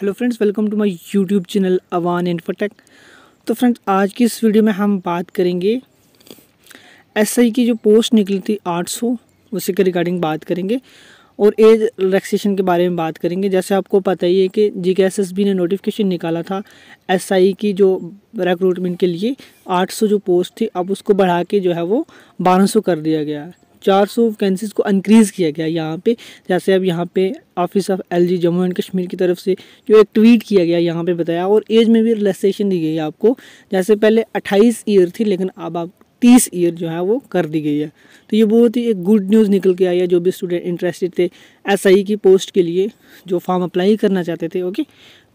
hello friends welcome to my YouTube channel Awan Infotech तो friends आज की इस वीडियो में हम बात करेंगे एसआई की जो पोस्ट निकली थी 800 उसी के रिगार्डिंग बात करेंगे और एज रिलैक्सेशन के बारे में बात करेंगे जैसे आपको पता ही है कि जी ने नोटिफिकेशन निकाला था एसआई की जो रिक्रूटमेंट के लिए 800 जो पोस्ट थी अब उसको बढ़ा के जो है वो 1200 कर दिया गया है चार सौ वैकेंसीज को इनक्रीज़ किया गया यहाँ पे जैसे अब यहाँ पे office of G Jammu and Kashmir की तरफ से जो एक ट्वीट किया गया यहाँ पे बताया और एज में भी रिलैक्सेशन दी गई है आपको जैसे पहले अट्ठाईस ईयर थी लेकिन अब आप तीस ईयर जो है वो कर दी गई है तो ये बहुत ही एक गुड न्यूज़ निकल के आई है जो भी स्टूडेंट इंटरेस्टेड थे एस e की पोस्ट के लिए जो फॉर्म अप्लाई करना चाहते थे ओके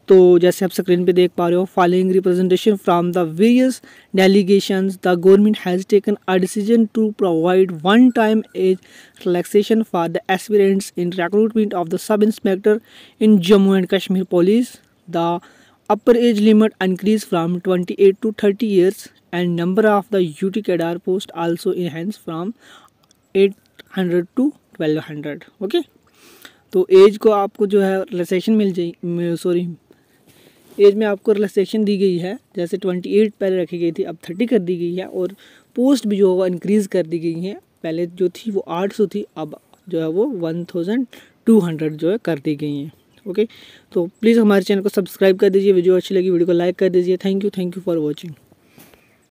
तो जैसे आप स्क्रीन पे देख पा रहे हो following representation from the various delegation the government has taken a decision to provide one time age relaxation for the aspirants in recruitment of the sub inspector in Jammu and Kashmir police the upper age from twenty eight to thirty years and number of the U T cadre post also enhanced from eight hundred to twelve hundred okay तो age को आपको जो है relaxation मिल जाए sorry as में आपको relaxation दी गई है जैसे ट्वेंटी एट पहले रखी गई थी अब थर्टी कर दी गई है और पोस्ट भी जो है वो इनक्रीज़ कर दी गई है पहले जो थी वो आठ सौ थी अब जो है वो वन थाउजेंड टू हंड्रेड जो है कर दी गई हैं ओके तो प्लीज़ हमारे चैनल को सब्सक्राइब कर दीजिए वीडियो अच्छी लगी वीडियो को लाइक कर दीजिए thank you thank you for watching